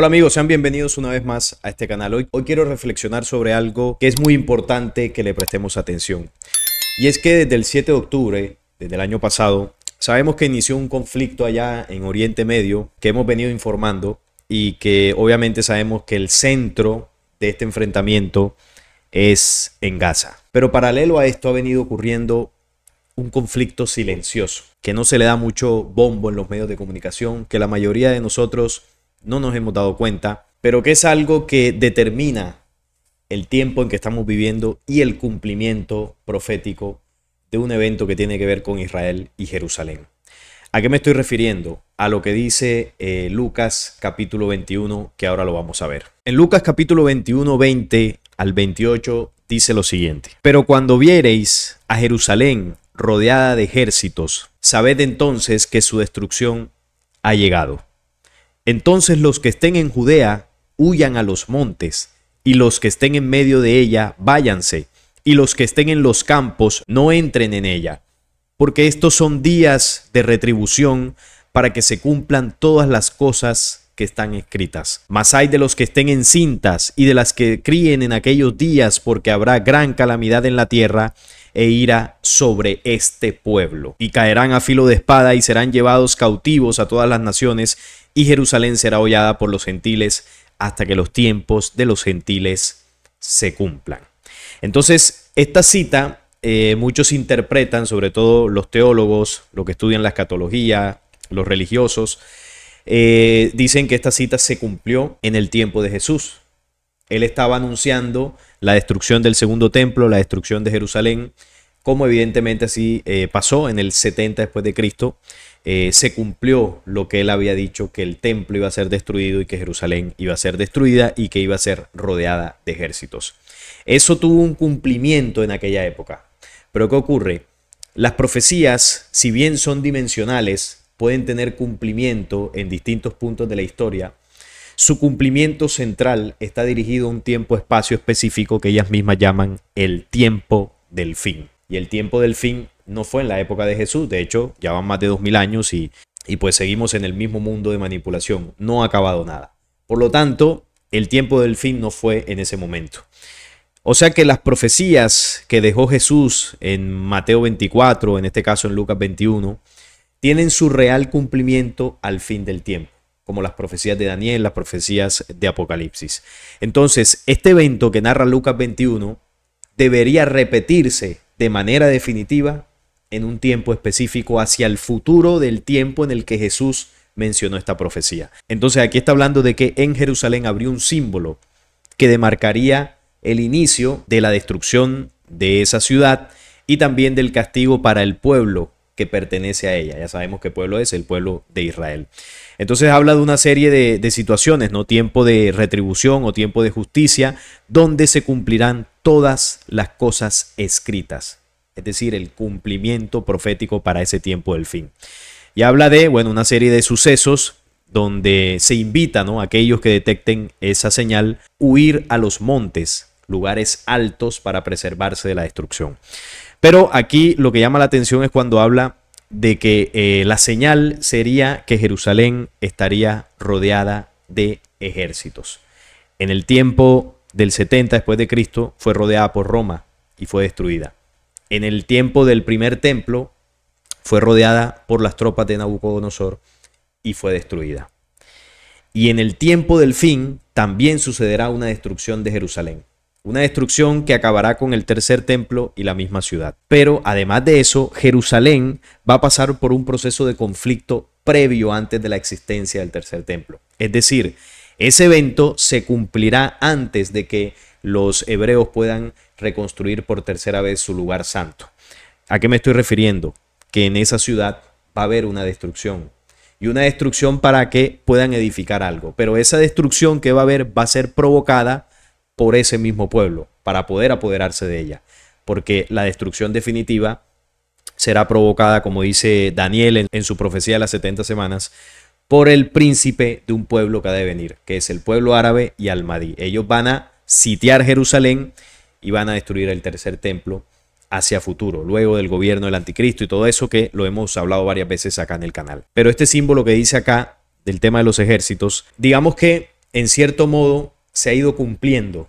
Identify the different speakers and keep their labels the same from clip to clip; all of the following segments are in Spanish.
Speaker 1: Hola amigos, sean bienvenidos una vez más a este canal. Hoy, quiero reflexionar sobre algo que es muy importante que le prestemos atención. Y es que desde el 7 de octubre, desde el año pasado, sabemos que inició un conflicto allá en Oriente Medio que hemos venido informando y que obviamente sabemos que el centro de este enfrentamiento es en Gaza. Pero paralelo a esto ha venido ocurriendo un conflicto silencioso, que no se le da mucho bombo en los medios de comunicación, que la mayoría de nosotros no nos hemos dado cuenta, pero que es algo que determina el tiempo en que estamos viviendo y el cumplimiento profético de un evento que tiene que ver con Israel y Jerusalén. ¿A qué me estoy refiriendo? A lo que dice eh, Lucas capítulo 21, que ahora lo vamos a ver. En Lucas capítulo 21, 20 al 28 dice lo siguiente. Pero cuando viereis a Jerusalén rodeada de ejércitos, sabed entonces que su destrucción ha llegado. Entonces los que estén en Judea huyan a los montes, y los que estén en medio de ella váyanse, y los que estén en los campos no entren en ella, porque estos son días de retribución para que se cumplan todas las cosas que están escritas. Mas hay de los que estén encintas y de las que críen en aquellos días, porque habrá gran calamidad en la tierra, e ira sobre este pueblo. Y caerán a filo de espada y serán llevados cautivos a todas las naciones, y Jerusalén será hollada por los gentiles hasta que los tiempos de los gentiles se cumplan. Entonces, esta cita eh, muchos interpretan, sobre todo los teólogos, los que estudian la escatología, los religiosos, eh, dicen que esta cita se cumplió en el tiempo de Jesús, él estaba anunciando la destrucción del segundo templo, la destrucción de Jerusalén, como evidentemente así eh, pasó en el 70 después de Cristo. Eh, se cumplió lo que él había dicho, que el templo iba a ser destruido y que Jerusalén iba a ser destruida y que iba a ser rodeada de ejércitos. Eso tuvo un cumplimiento en aquella época. Pero ¿qué ocurre? Las profecías, si bien son dimensionales, pueden tener cumplimiento en distintos puntos de la historia su cumplimiento central está dirigido a un tiempo-espacio específico que ellas mismas llaman el tiempo del fin. Y el tiempo del fin no fue en la época de Jesús, de hecho ya van más de 2000 años y, y pues seguimos en el mismo mundo de manipulación, no ha acabado nada. Por lo tanto, el tiempo del fin no fue en ese momento. O sea que las profecías que dejó Jesús en Mateo 24, en este caso en Lucas 21, tienen su real cumplimiento al fin del tiempo como las profecías de Daniel, las profecías de Apocalipsis. Entonces, este evento que narra Lucas 21 debería repetirse de manera definitiva en un tiempo específico hacia el futuro del tiempo en el que Jesús mencionó esta profecía. Entonces aquí está hablando de que en Jerusalén abrió un símbolo que demarcaría el inicio de la destrucción de esa ciudad y también del castigo para el pueblo que pertenece a ella. Ya sabemos qué pueblo es, el pueblo de Israel. Entonces habla de una serie de, situaciones, ¿no? Tiempo de retribución o tiempo de justicia, donde se cumplirán todas las cosas escritas. Es decir, el cumplimiento profético para ese tiempo del fin. Y habla de, bueno, una serie de sucesos donde se invita, A aquellos que detecten esa señal, huir a los montes, lugares altos para preservarse de la destrucción. Pero aquí lo que llama la atención es cuando habla de que eh, la señal sería que Jerusalén estaría rodeada de ejércitos. En el tiempo del 70 después de Cristo fue rodeada por Roma y fue destruida. En el tiempo del primer templo fue rodeada por las tropas de Nabucodonosor y fue destruida. Y en el tiempo del fin también sucederá una destrucción de Jerusalén una destrucción que acabará con el tercer templo y la misma ciudad. Pero además de eso, Jerusalén va a pasar por un proceso de conflicto previo antes de la existencia del tercer templo. Es decir, ese evento se cumplirá antes de que los hebreos puedan reconstruir por tercera vez su lugar santo. ¿A qué me estoy refiriendo? Que en esa ciudad va a haber una destrucción. Y una destrucción para que puedan edificar algo. Pero esa destrucción que va a haber va a ser provocada por ese mismo pueblo, para poder apoderarse de ella, porque la destrucción definitiva será provocada, como dice Daniel en, su profecía de las 70 semanas, por el príncipe de un pueblo que ha de venir, que es el pueblo árabe y Almadí. Ellos van a sitiar Jerusalén y van a destruir el tercer templo hacia futuro, luego del gobierno del anticristo y todo eso que lo hemos hablado varias veces acá en el canal. Pero este símbolo que dice acá del tema de los ejércitos, digamos que en cierto modo se ha ido cumpliendo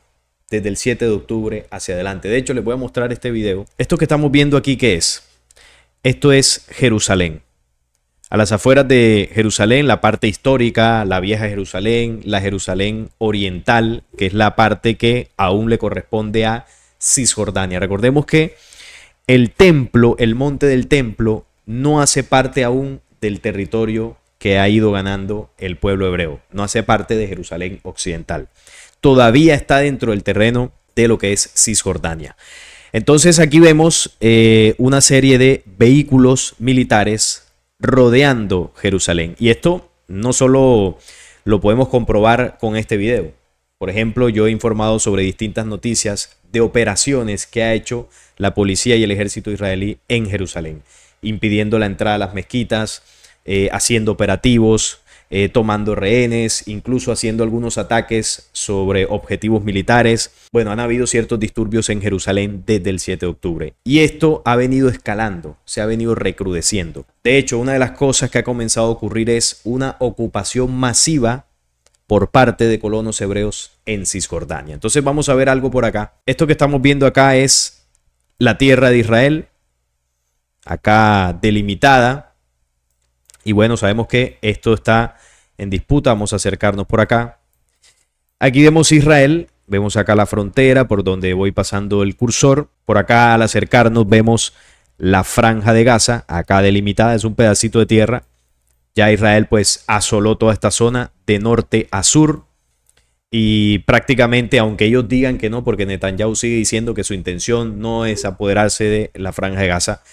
Speaker 1: desde el 7 de octubre hacia adelante. De hecho, les voy a mostrar este video. Esto que estamos viendo aquí, ¿qué es? Esto es Jerusalén. A las afueras de Jerusalén, la parte histórica, la vieja Jerusalén, la Jerusalén oriental, que es la parte que aún le corresponde a Cisjordania. Recordemos que el templo, el monte del templo, no hace parte aún del territorio que ha ido ganando el pueblo hebreo. No hace parte de Jerusalén occidental. Todavía está dentro del terreno de lo que es Cisjordania. Entonces aquí vemos eh, una serie de vehículos militares rodeando Jerusalén. Y esto no solo lo podemos comprobar con este video. Por ejemplo, yo he informado sobre distintas noticias de operaciones que ha hecho la policía y el ejército israelí en Jerusalén, impidiendo la entrada a las mezquitas, eh, haciendo operativos, eh, tomando rehenes, incluso haciendo algunos ataques sobre objetivos militares. Bueno, han habido ciertos disturbios en Jerusalén desde el 7 de octubre y esto ha venido escalando, se ha venido recrudeciendo. De hecho, una de las cosas que ha comenzado a ocurrir es una ocupación masiva por parte de colonos hebreos en Cisjordania. Entonces vamos a ver algo por acá. Esto que estamos viendo acá es la tierra de Israel, acá delimitada y bueno, sabemos que esto está en disputa. Vamos a acercarnos por acá. Aquí vemos Israel. Vemos acá la frontera por donde voy pasando el cursor. Por acá al acercarnos vemos la franja de Gaza. Acá delimitada es un pedacito de tierra. Ya Israel pues asoló toda esta zona de norte a sur. Y prácticamente, aunque ellos digan que no, porque Netanyahu sigue diciendo que su intención no es apoderarse de la franja de Gaza,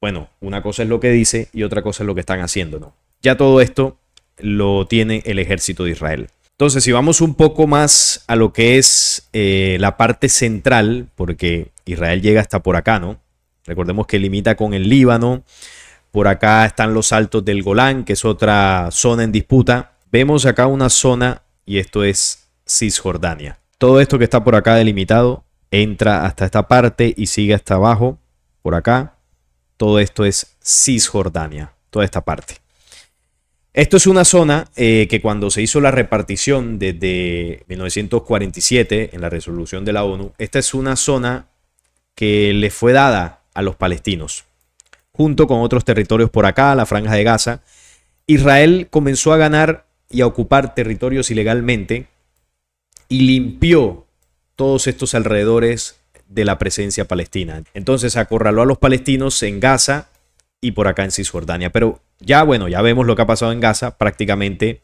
Speaker 1: bueno, una cosa es lo que dice y otra cosa es lo que están haciendo, ¿no? Ya todo esto lo tiene el ejército de Israel. Entonces, si vamos un poco más a lo que es eh, la parte central, porque Israel llega hasta por acá, ¿no? Recordemos que limita con el Líbano, por acá están los altos del Golán, que es otra zona en disputa. Vemos acá una zona, y esto es Cisjordania. Todo esto que está por acá delimitado entra hasta esta parte y sigue hasta abajo, por acá todo esto es Cisjordania, toda esta parte. Esto es una zona eh, que cuando se hizo la repartición desde 1947 en la resolución de la ONU, esta es una zona que le fue dada a los palestinos, junto con otros territorios por acá, la franja de Gaza. Israel comenzó a ganar y a ocupar territorios ilegalmente y limpió todos estos alrededores de la presencia palestina. Entonces acorraló a los palestinos en Gaza y por acá en Cisjordania. Pero ya bueno, ya vemos lo que ha pasado en Gaza. Prácticamente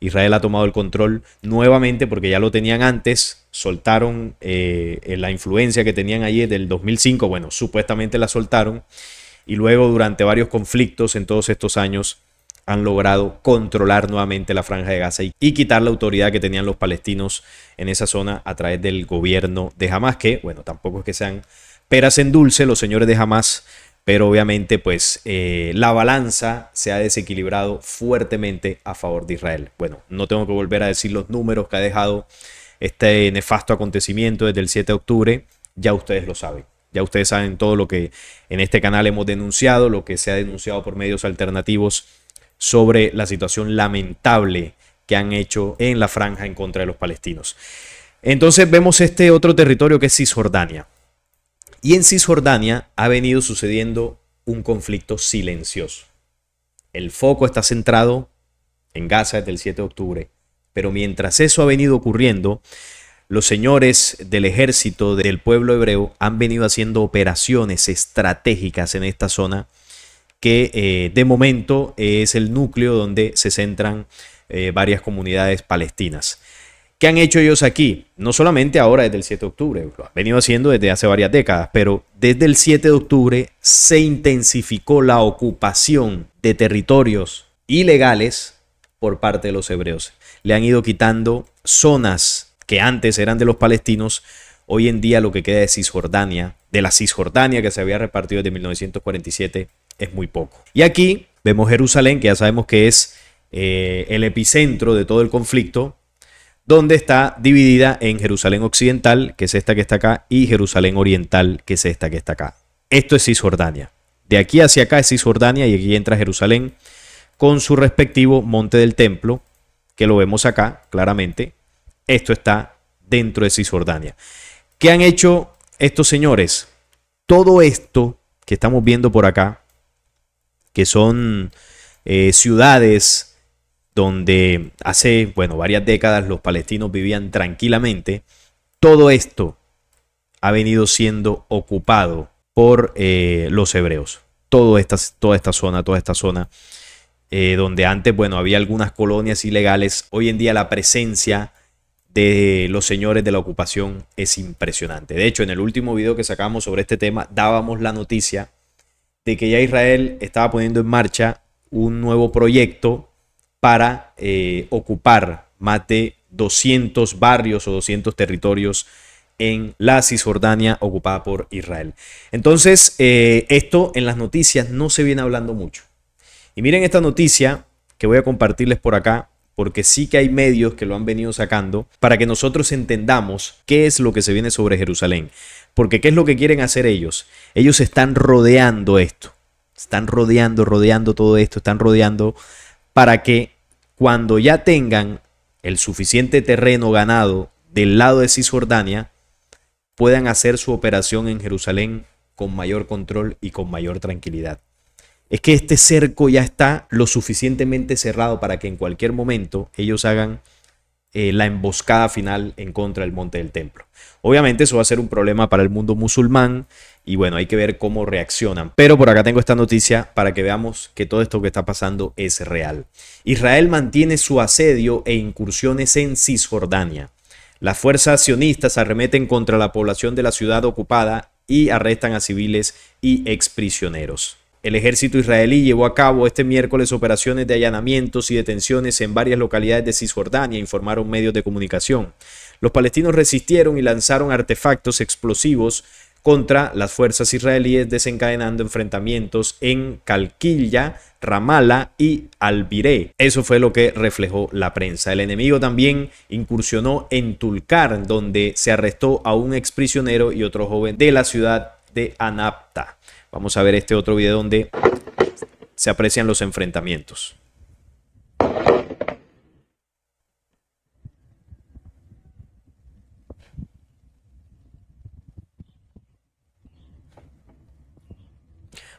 Speaker 1: Israel ha tomado el control nuevamente porque ya lo tenían antes. Soltaron eh, la influencia que tenían allí del 2005. Bueno, supuestamente la soltaron. Y luego durante varios conflictos en todos estos años han logrado controlar nuevamente la franja de Gaza y, quitar la autoridad que tenían los palestinos en esa zona a través del gobierno de Hamas, que bueno, tampoco es que sean peras en dulce los señores de Hamas, pero obviamente pues eh, la balanza se ha desequilibrado fuertemente a favor de Israel. Bueno, no tengo que volver a decir los números que ha dejado este nefasto acontecimiento desde el 7 de octubre, ya ustedes lo saben. Ya ustedes saben todo lo que en este canal hemos denunciado, lo que se ha denunciado por medios alternativos sobre la situación lamentable que han hecho en la franja en contra de los palestinos. Entonces vemos este otro territorio que es Cisjordania. Y en Cisjordania ha venido sucediendo un conflicto silencioso. El foco está centrado en Gaza desde el 7 de octubre, pero mientras eso ha venido ocurriendo, los señores del ejército del pueblo hebreo han venido haciendo operaciones estratégicas en esta zona que eh, de momento es el núcleo donde se centran eh, varias comunidades palestinas. ¿Qué han hecho ellos aquí? No solamente ahora desde el 7 de octubre, lo han venido haciendo desde hace varias décadas, pero desde el 7 de octubre se intensificó la ocupación de territorios ilegales por parte de los hebreos. Le han ido quitando zonas que antes eran de los palestinos, hoy en día lo que queda es Cisjordania, de la Cisjordania que se había repartido desde 1947 es muy poco. Y aquí vemos Jerusalén, que ya sabemos que es eh, el epicentro de todo el conflicto, donde está dividida en Jerusalén Occidental, que es esta que está acá, y Jerusalén Oriental, que es esta que está acá. Esto es Cisjordania. De aquí hacia acá es Cisjordania y aquí entra Jerusalén con su respectivo monte del templo, que lo vemos acá claramente. Esto está dentro de Cisjordania. ¿Qué han hecho estos señores? Todo esto que estamos viendo por acá que son eh, ciudades donde hace, bueno, varias décadas los palestinos vivían tranquilamente, todo esto ha venido siendo ocupado por eh, los hebreos. Toda esta, toda esta zona, toda esta zona, eh, donde antes, bueno, había algunas colonias ilegales, hoy en día la presencia de los señores de la ocupación es impresionante. De hecho, en el último video que sacamos sobre este tema, dábamos la noticia de que ya Israel estaba poniendo en marcha un nuevo proyecto para eh, ocupar más de 200 barrios o 200 territorios en la Cisjordania ocupada por Israel. Entonces, eh, esto en las noticias no se viene hablando mucho. Y miren esta noticia que voy a compartirles por acá, porque sí que hay medios que lo han venido sacando para que nosotros entendamos qué es lo que se viene sobre Jerusalén. Porque ¿qué es lo que quieren hacer ellos? Ellos están rodeando esto. Están rodeando, rodeando todo esto, están rodeando para que cuando ya tengan el suficiente terreno ganado del lado de Cisjordania, puedan hacer su operación en Jerusalén con mayor control y con mayor tranquilidad. Es que este cerco ya está lo suficientemente cerrado para que en cualquier momento ellos hagan eh, la emboscada final en contra del monte del templo. Obviamente eso va a ser un problema para el mundo musulmán y bueno, hay que ver cómo reaccionan. Pero por acá tengo esta noticia para que veamos que todo esto que está pasando es real. Israel mantiene su asedio e incursiones en Cisjordania. Las fuerzas sionistas arremeten contra la población de la ciudad ocupada y arrestan a civiles y exprisioneros. El ejército israelí llevó a cabo este miércoles operaciones de allanamientos y detenciones en varias localidades de Cisjordania, informaron medios de comunicación. Los palestinos resistieron y lanzaron artefactos explosivos contra las fuerzas israelíes, desencadenando enfrentamientos en Calquilla, Ramala y Albiré. Eso fue lo que reflejó la prensa. El enemigo también incursionó en Tulkar, donde se arrestó a un exprisionero y otro joven de la ciudad de Anapta. Vamos a ver este otro video donde se aprecian los enfrentamientos.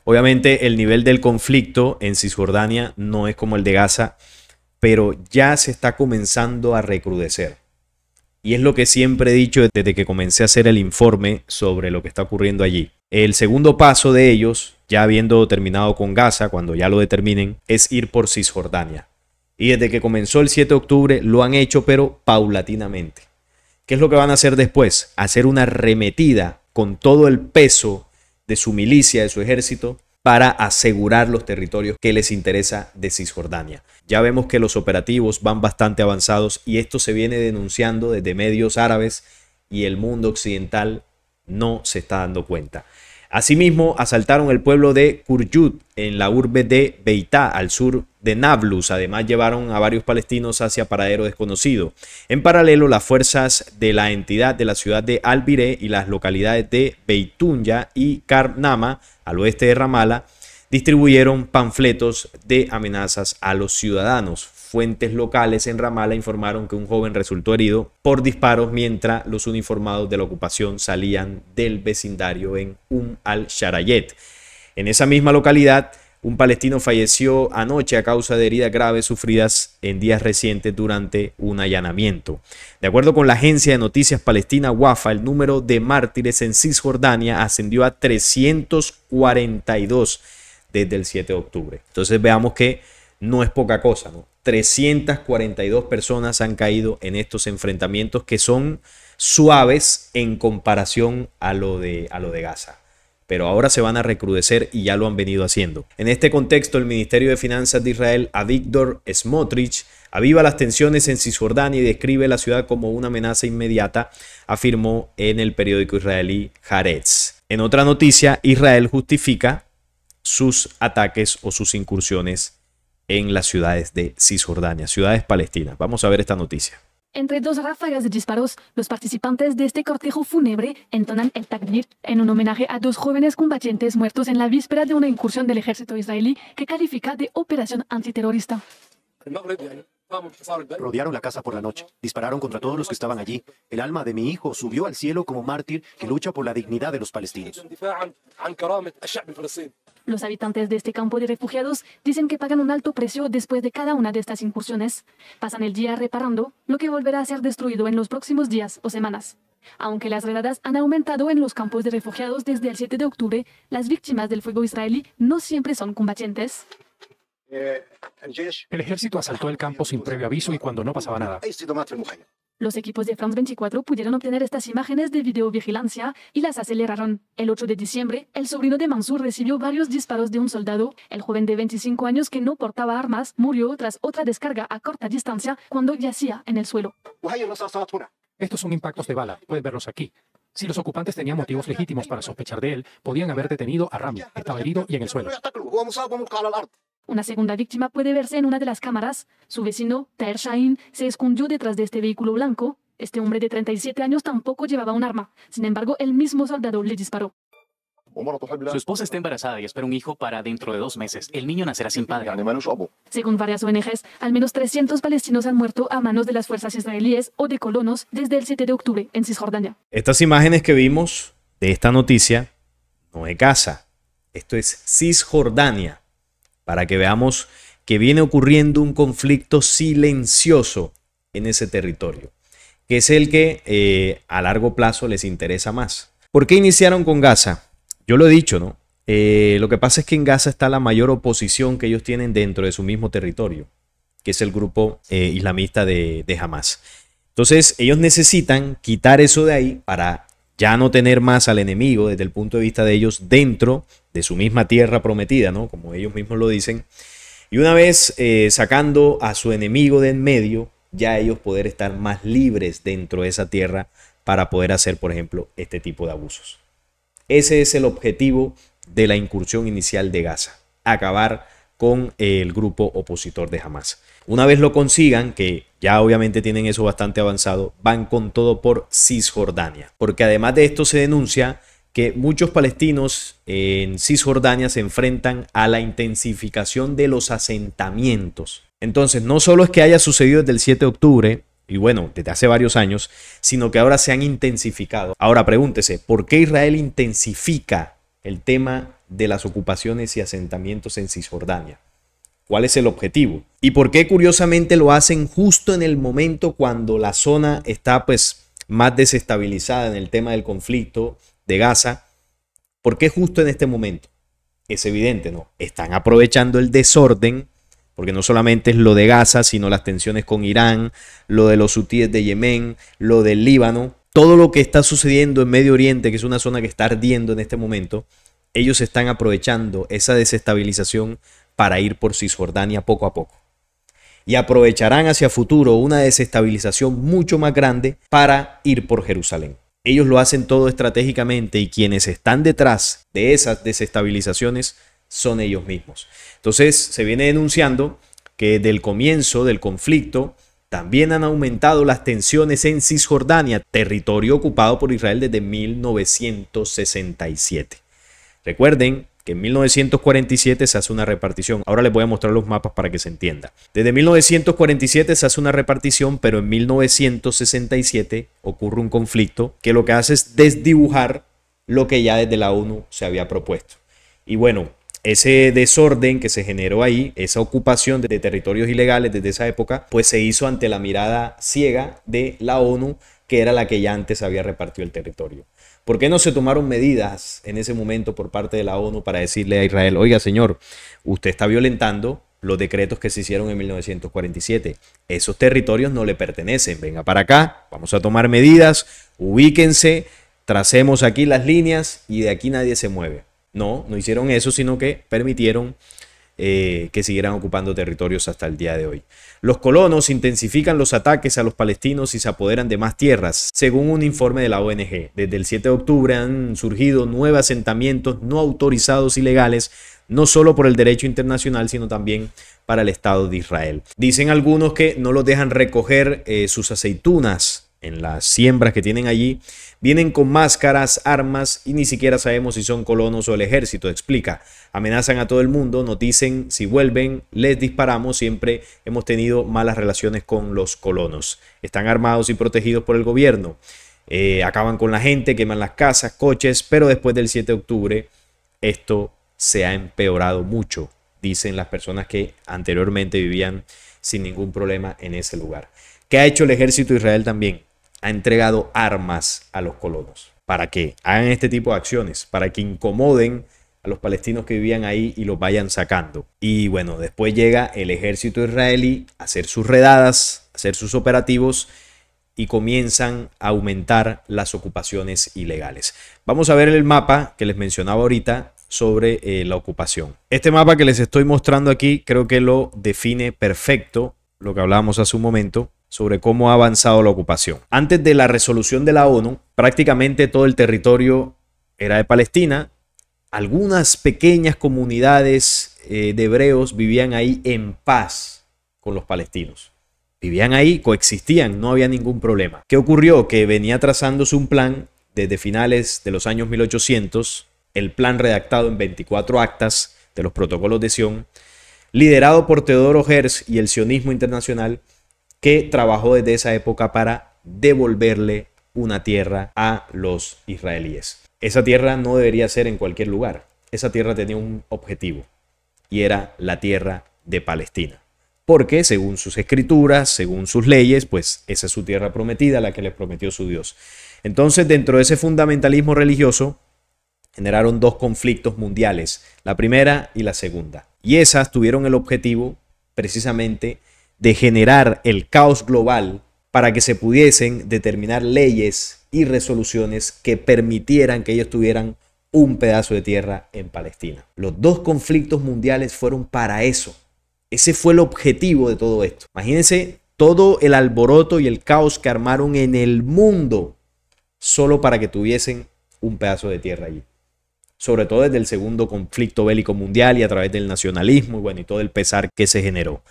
Speaker 1: Obviamente el nivel del conflicto en Cisjordania no es como el de Gaza, pero ya se está comenzando a recrudecer. Y es lo que siempre he dicho desde que comencé a hacer el informe sobre lo que está ocurriendo allí. El segundo paso de ellos, ya habiendo terminado con Gaza, cuando ya lo determinen, es ir por Cisjordania. Y desde que comenzó el 7 de octubre lo han hecho, pero paulatinamente. ¿Qué es lo que van a hacer después? Hacer una remetida con todo el peso de su milicia, de su ejército, para asegurar los territorios que les interesa de Cisjordania. Ya vemos que los operativos van bastante avanzados y esto se viene denunciando desde medios árabes y el mundo occidental no se está dando cuenta. Asimismo, asaltaron el pueblo de Kurjut en la urbe de Beitá, al sur de Nablus. Además, llevaron a varios palestinos hacia paradero desconocido. En paralelo, las fuerzas de la entidad de la ciudad de Albiré y las localidades de Beitunya y Karnama, al oeste de Ramala, distribuyeron panfletos de amenazas a los ciudadanos. Fuentes locales en Ramala informaron que un joven resultó herido por disparos mientras los uniformados de la ocupación salían del vecindario en Um al-Sharayet. En esa misma localidad, un palestino falleció anoche a causa de heridas graves sufridas en días recientes durante un allanamiento. De acuerdo con la agencia de noticias palestina WAFA, el número de mártires en Cisjordania ascendió a 342 desde el 7 de octubre. Entonces veamos que no es poca cosa, ¿no? 342 personas han caído en estos enfrentamientos que son suaves en comparación a lo de, a lo de Gaza pero ahora se van a recrudecer y ya lo han venido haciendo. En este contexto, el Ministerio de Finanzas de Israel, Avigdor Smotrich, aviva las tensiones en Cisjordania y describe la ciudad como una amenaza inmediata, afirmó en el periódico israelí Haaretz. En otra noticia, Israel justifica sus ataques o sus incursiones en las ciudades de Cisjordania, ciudades palestinas. Vamos a ver esta noticia.
Speaker 2: Entre dos ráfagas de disparos, los participantes de este cortejo fúnebre entonan el takbir en un homenaje a dos jóvenes combatientes muertos en la víspera de una incursión del ejército israelí que califica de operación antiterrorista.
Speaker 1: Rodearon la casa por la noche, dispararon contra todos los que estaban allí. El alma de mi hijo subió al cielo como mártir que lucha por la dignidad de los palestinos.
Speaker 2: Los habitantes de este campo de refugiados dicen que pagan un alto precio después de cada una de estas incursiones. Pasan el día reparando lo que volverá a ser destruido en los próximos días o semanas. Aunque las redadas han aumentado en los campos de refugiados desde el 7 de octubre, las víctimas del fuego israelí no siempre son combatientes. Eh, el ejército asaltó el campo sin previo aviso y cuando no pasaba nada. Los equipos de France 24 pudieron obtener estas imágenes de videovigilancia y las aceleraron. El 8 de diciembre, el sobrino de Mansur recibió varios disparos de un soldado. El joven de 25 años que no portaba armas murió tras otra descarga a corta distancia cuando yacía en el suelo.
Speaker 1: Estos son impactos de bala, pueden verlos aquí. Si los ocupantes tenían motivos legítimos para sospechar de él, podían haber detenido a Rami. Estaba herido y en el suelo.
Speaker 2: Una segunda víctima puede verse en una de las cámaras. Su vecino, Taer Shain, se escondió detrás de este vehículo blanco. Este hombre de 37 años tampoco llevaba un arma. Sin embargo, el mismo soldado le disparó.
Speaker 1: Su esposa está embarazada y espera un hijo para dentro de dos meses. El niño nacerá sin padre.
Speaker 2: Según varias ONGs, al menos 300 palestinos han muerto a manos de las fuerzas israelíes o de colonos desde el 7 de octubre en Cisjordania.
Speaker 1: Estas imágenes que vimos de esta noticia no es casa. Esto es Cisjordania para que veamos que viene ocurriendo un conflicto silencioso en ese territorio, que es el que eh, a largo plazo les interesa más. ¿Por qué iniciaron con Gaza? Yo lo he dicho, ¿no? Eh, lo que pasa es que en Gaza está la mayor oposición que ellos tienen dentro de su mismo territorio, que es el grupo eh, islamista de, de Hamas. Entonces, ellos necesitan quitar eso de ahí para ya no tener más al enemigo desde el punto de vista de ellos dentro de su misma tierra prometida, ¿no? Como ellos mismos lo dicen. Y una vez eh, sacando a su enemigo de en medio, ya ellos poder estar más libres dentro de esa tierra para poder hacer, por ejemplo, este tipo de abusos. Ese es el objetivo de la incursión inicial de Gaza, acabar con el grupo opositor de Hamas. Una vez lo consigan, que ya obviamente tienen eso bastante avanzado, van con todo por Cisjordania, porque además de esto se denuncia que muchos palestinos en Cisjordania se enfrentan a la intensificación de los asentamientos. Entonces, no solo es que haya sucedido desde el 7 de octubre, y bueno, desde hace varios años, sino que ahora se han intensificado. Ahora pregúntese, ¿por qué Israel intensifica el tema de las ocupaciones y asentamientos en Cisjordania. ¿Cuál es el objetivo? ¿Y por qué curiosamente lo hacen justo en el momento cuando la zona está pues más desestabilizada en el tema del conflicto de Gaza? ¿Por qué justo en este momento? Es evidente, ¿no? Están aprovechando el desorden, porque no solamente es lo de Gaza, sino las tensiones con Irán, lo de los hutíes de Yemen, lo del Líbano, todo lo que está sucediendo en Medio Oriente, que es una zona que está ardiendo en este momento, ellos están aprovechando esa desestabilización para ir por Cisjordania poco a poco. Y aprovecharán hacia futuro una desestabilización mucho más grande para ir por Jerusalén. Ellos lo hacen todo estratégicamente y quienes están detrás de esas desestabilizaciones son ellos mismos. Entonces se viene denunciando que del comienzo del conflicto también han aumentado las tensiones en Cisjordania, territorio ocupado por Israel desde 1967. Recuerden que en 1947 se hace una repartición. Ahora les voy a mostrar los mapas para que se entienda. Desde 1947 se hace una repartición, pero en 1967 ocurre un conflicto que lo que hace es desdibujar lo que ya desde la ONU se había propuesto. Y bueno, ese desorden que se generó ahí, esa ocupación de territorios ilegales desde esa época, pues se hizo ante la mirada ciega de la ONU, que era la que ya antes había repartido el territorio. ¿Por qué no se tomaron medidas en ese momento por parte de la ONU para decirle a Israel, oiga señor, usted está violentando los decretos que se hicieron en 1947. Esos territorios no le pertenecen. Venga para acá, vamos a tomar medidas, ubíquense, tracemos aquí las líneas y de aquí nadie se mueve. No, no hicieron eso, sino que permitieron eh, que siguieran ocupando territorios hasta el día de hoy. Los colonos intensifican los ataques a los palestinos y se apoderan de más tierras. Según un informe de la ONG, desde el 7 de octubre han surgido nueve asentamientos no autorizados legales, no solo por el derecho internacional, sino también para el Estado de Israel. Dicen algunos que no los dejan recoger eh, sus aceitunas en las siembras que tienen allí Vienen con máscaras, armas y ni siquiera sabemos si son colonos o el ejército, explica. Amenazan a todo el mundo, nos dicen si vuelven, les disparamos, siempre hemos tenido malas relaciones con los colonos. Están armados y protegidos por el gobierno. Eh, acaban con la gente, queman las casas, coches, pero después del 7 de octubre esto se ha empeorado mucho, dicen las personas que anteriormente vivían sin ningún problema en ese lugar. ¿Qué ha hecho el ejército israelí Israel también? ha entregado armas a los colonos para que hagan este tipo de acciones, para que incomoden a los palestinos que vivían ahí y los vayan sacando. Y bueno, después llega el ejército israelí a hacer sus redadas, a hacer sus operativos y comienzan a aumentar las ocupaciones ilegales. Vamos a ver el mapa que les mencionaba ahorita sobre eh, la ocupación. Este mapa que les estoy mostrando aquí creo que lo define perfecto, lo que hablábamos hace un momento, sobre cómo ha avanzado la ocupación. Antes de la resolución de la ONU, prácticamente todo el territorio era de Palestina. Algunas pequeñas comunidades eh, de hebreos vivían ahí en paz con los palestinos. Vivían ahí, coexistían, no había ningún problema. ¿Qué ocurrió? Que venía trazándose un plan desde finales de los años 1800, el plan redactado en 24 actas de los protocolos de Sion, liderado por Teodoro Herz y el sionismo internacional, que trabajó desde esa época para devolverle una tierra a los israelíes. Esa tierra no debería ser en cualquier lugar. Esa tierra tenía un objetivo y era la tierra de Palestina. Porque según sus escrituras, según sus leyes, pues esa es su tierra prometida, la que les prometió su Dios. Entonces, dentro de ese fundamentalismo religioso, generaron dos conflictos mundiales, la primera y la segunda. Y esas tuvieron el objetivo precisamente de generar el caos global para que se pudiesen determinar leyes y resoluciones que permitieran que ellos tuvieran un pedazo de tierra en Palestina. Los dos conflictos mundiales fueron para eso. Ese fue el objetivo de todo esto. Imagínense todo el alboroto y el caos que armaron en el mundo solo para que tuviesen un pedazo de tierra allí. Sobre todo desde el segundo conflicto bélico mundial y a través del nacionalismo y bueno, y todo el pesar que se generó.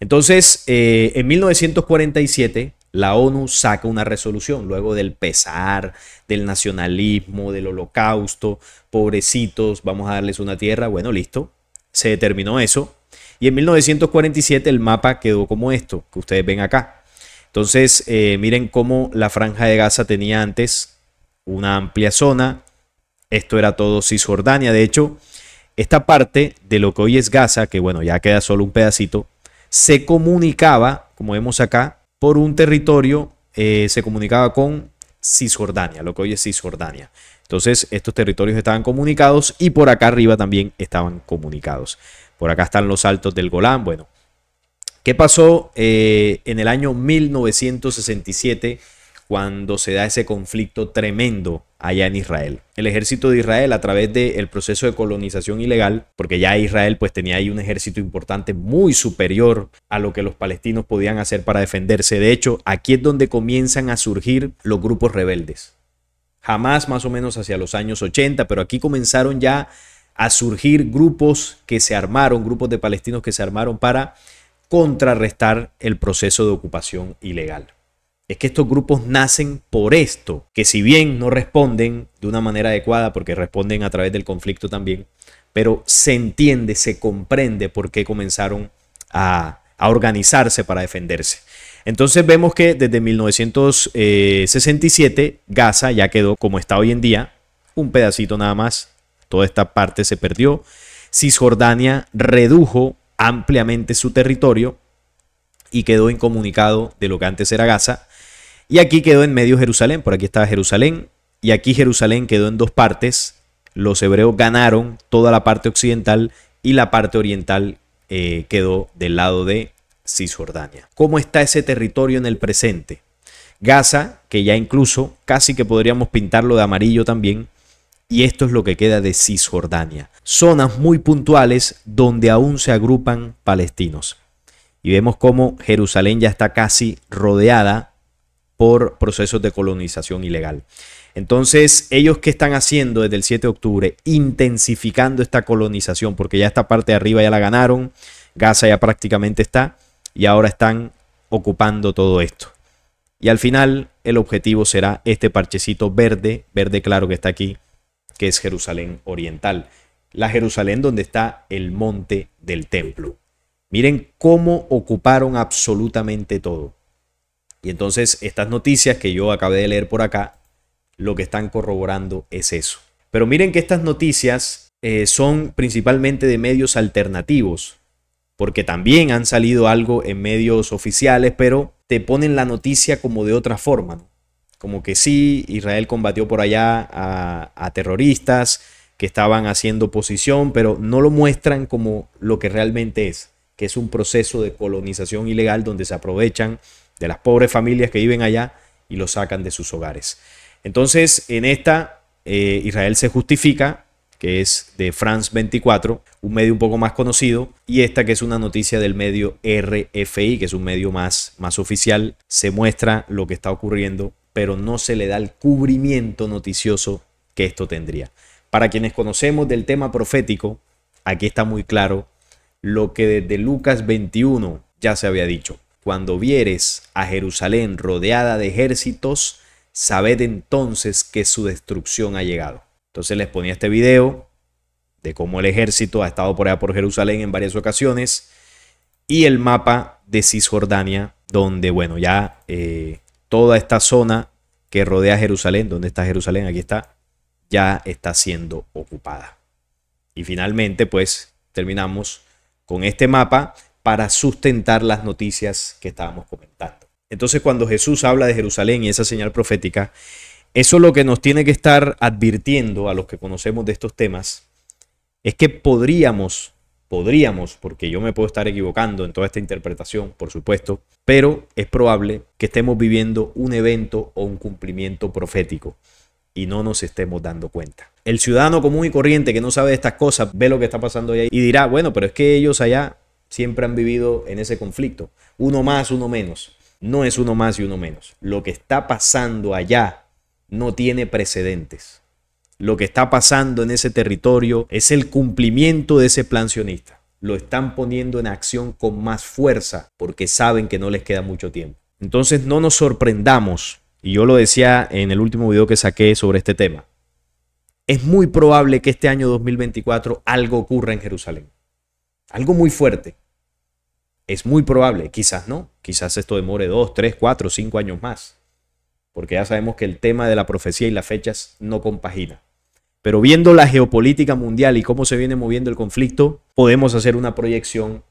Speaker 1: Entonces, eh, en 1947, la ONU saca una resolución luego del pesar, del nacionalismo, del holocausto, pobrecitos, vamos a darles una tierra, bueno, listo, se determinó eso. Y en 1947 el mapa quedó como esto, que ustedes ven acá. Entonces, eh, miren cómo la franja de Gaza tenía antes una amplia zona. Esto era todo Cisjordania. De hecho, esta parte de lo que hoy es Gaza, que bueno, ya queda solo un pedacito, se comunicaba, como vemos acá, por un territorio, eh, se comunicaba con Cisjordania, lo que hoy es Cisjordania. Entonces, estos territorios estaban comunicados y por acá arriba también estaban comunicados. Por acá están los altos del Golán. Bueno, ¿qué pasó eh, en el año 1967 cuando se da ese conflicto tremendo allá en Israel. El ejército de Israel a través del proceso de colonización ilegal, porque ya Israel pues tenía ahí un ejército importante muy superior a lo que los palestinos podían hacer para defenderse. De hecho, aquí es donde comienzan a surgir los grupos rebeldes. Jamás más o menos hacia los años 80, pero aquí comenzaron ya a surgir grupos que se armaron, grupos de palestinos que se armaron para contrarrestar el proceso de ocupación ilegal es que estos grupos nacen por esto, que si bien no responden de una manera adecuada, porque responden a través del conflicto también, pero se entiende, se comprende por qué comenzaron a, a organizarse para defenderse. Entonces vemos que desde 1967 Gaza ya quedó como está hoy en día, un pedacito nada más, toda esta parte se perdió. Cisjordania redujo ampliamente su territorio y quedó incomunicado de lo que antes era Gaza y aquí quedó en medio Jerusalén, por aquí estaba Jerusalén, y aquí Jerusalén quedó en dos partes. Los hebreos ganaron toda la parte occidental y la parte oriental eh, quedó del lado de Cisjordania. ¿Cómo está ese territorio en el presente? Gaza, que ya incluso casi que podríamos pintarlo de amarillo también, y esto es lo que queda de Cisjordania. Zonas muy puntuales donde aún se agrupan palestinos. Y vemos cómo Jerusalén ya está casi rodeada por procesos de colonización ilegal. Entonces, ellos que están haciendo desde el 7 de octubre, intensificando esta colonización, porque ya esta parte de arriba ya la ganaron, Gaza ya prácticamente está, y ahora están ocupando todo esto. Y al final, el objetivo será este parchecito verde, verde claro que está aquí, que es Jerusalén Oriental. La Jerusalén donde está el monte del templo. Miren cómo ocuparon absolutamente todo. Y entonces estas noticias que yo acabé de leer por acá, lo que están corroborando es eso. Pero miren que estas noticias eh, son principalmente de medios alternativos, porque también han salido algo en medios oficiales, pero te ponen la noticia como de otra forma, como que sí, Israel combatió por allá a, a terroristas que estaban haciendo oposición, pero no lo muestran como lo que realmente es, que es un proceso de colonización ilegal donde se aprovechan de las pobres familias que viven allá y los sacan de sus hogares. Entonces, en esta, eh, Israel se justifica, que es de France 24, un medio un poco más conocido, y esta que es una noticia del medio RFI, que es un medio más, más oficial, se muestra lo que está ocurriendo, pero no se le da el cubrimiento noticioso que esto tendría. Para quienes conocemos del tema profético, aquí está muy claro lo que desde Lucas 21 ya se había dicho. Cuando vieres a Jerusalén rodeada de ejércitos, sabed entonces que su destrucción ha llegado. Entonces les ponía este video de cómo el ejército ha estado por allá por Jerusalén en varias ocasiones y el mapa de Cisjordania, donde, bueno, ya eh, toda esta zona que rodea Jerusalén, donde está Jerusalén, aquí está, ya está siendo ocupada. Y finalmente, pues, terminamos con este mapa para sustentar las noticias que estábamos comentando. Entonces cuando Jesús habla de Jerusalén y esa señal profética, eso lo que nos tiene que estar advirtiendo a los que conocemos de estos temas, es que podríamos, podríamos, porque yo me puedo estar equivocando en toda esta interpretación, por supuesto, pero es probable que estemos viviendo un evento o un cumplimiento profético y no nos estemos dando cuenta. El ciudadano común y corriente que no sabe de estas cosas ve lo que está pasando ahí y dirá, bueno, pero es que ellos allá siempre han vivido en ese conflicto. Uno más, uno menos. No es uno más y uno menos. Lo que está pasando allá no tiene precedentes. Lo que está pasando en ese territorio es el cumplimiento de ese plan sionista. Lo están poniendo en acción con más fuerza porque saben que no les queda mucho tiempo. Entonces no nos sorprendamos, y yo lo decía en el último video que saqué sobre este tema, es muy probable que este año 2024 algo ocurra en Jerusalén. Algo muy fuerte. Es muy probable, quizás no, quizás esto demore dos, tres, cuatro, cinco años más, porque ya sabemos que el tema de la profecía y las fechas no compagina. Pero viendo la geopolítica mundial y cómo se viene moviendo el conflicto, podemos hacer una proyección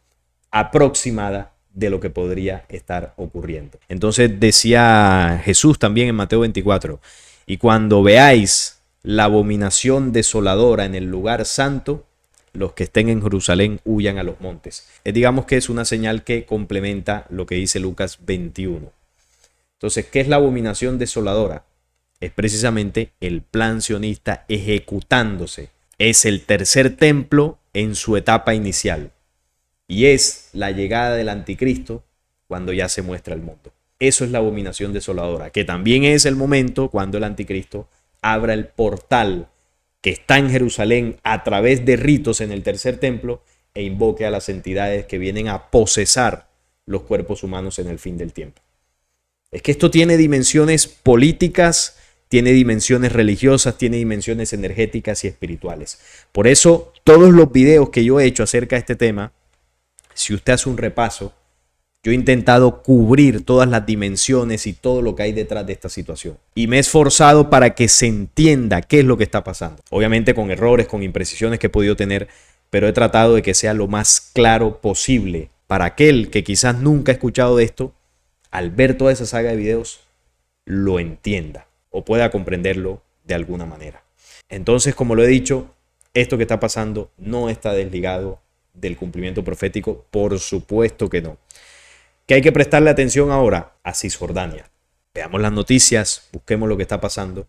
Speaker 1: aproximada de lo que podría estar ocurriendo. Entonces decía Jesús también en Mateo 24, y cuando veáis la abominación desoladora en el lugar santo, los que estén en Jerusalén huyan a los montes. Eh, digamos que es una señal que complementa lo que dice Lucas 21. Entonces, ¿qué es la abominación desoladora? Es precisamente el plan sionista ejecutándose. Es el tercer templo en su etapa inicial. Y es la llegada del anticristo cuando ya se muestra el mundo. Eso es la abominación desoladora, que también es el momento cuando el anticristo abra el portal que está en Jerusalén a través de ritos en el tercer templo e invoque a las entidades que vienen a posesar los cuerpos humanos en el fin del tiempo. Es que esto tiene dimensiones políticas, tiene dimensiones religiosas, tiene dimensiones energéticas y espirituales. Por eso todos los videos que yo he hecho acerca de este tema, si usted hace un repaso, yo he intentado cubrir todas las dimensiones y todo lo que hay detrás de esta situación. Y me he esforzado para que se entienda qué es lo que está pasando. Obviamente con errores, con imprecisiones que he podido tener, pero he tratado de que sea lo más claro posible para aquel que quizás nunca ha escuchado de esto, al ver toda esa saga de videos, lo entienda o pueda comprenderlo de alguna manera. Entonces, como lo he dicho, esto que está pasando no está desligado del cumplimiento profético, por supuesto que no que hay que prestarle atención ahora a Cisjordania. Veamos las noticias, busquemos lo que está pasando,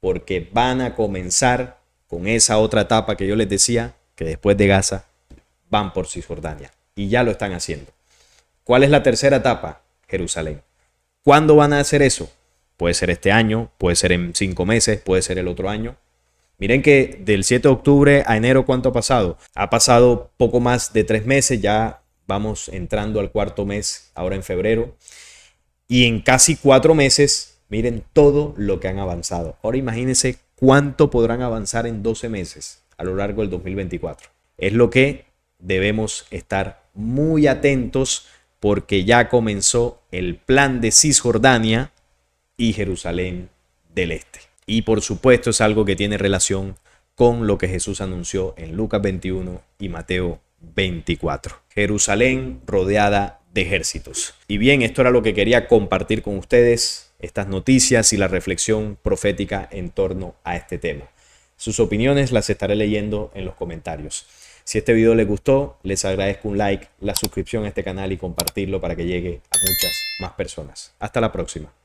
Speaker 1: porque van a comenzar con esa otra etapa que yo les decía, que después de Gaza van por Cisjordania. Y ya lo están haciendo. ¿Cuál es la tercera etapa? Jerusalén. ¿Cuándo van a hacer eso? Puede ser este año, puede ser en cinco meses, puede ser el otro año. Miren que del 7 de octubre a enero, ¿cuánto ha pasado? Ha pasado poco más de tres meses, ya Vamos entrando al cuarto mes, ahora en febrero. Y en casi cuatro meses, miren todo lo que han avanzado. Ahora imagínense cuánto podrán avanzar en 12 meses a lo largo del 2024. Es lo que debemos estar muy atentos porque ya comenzó el plan de Cisjordania y Jerusalén del Este. Y por supuesto es algo que tiene relación con lo que Jesús anunció en Lucas 21 y Mateo 24. Jerusalén rodeada de ejércitos. Y bien, esto era lo que quería compartir con ustedes, estas noticias y la reflexión profética en torno a este tema. Sus opiniones las estaré leyendo en los comentarios. Si este video les gustó, les agradezco un like, la suscripción a este canal y compartirlo para que llegue a muchas más personas. Hasta la próxima.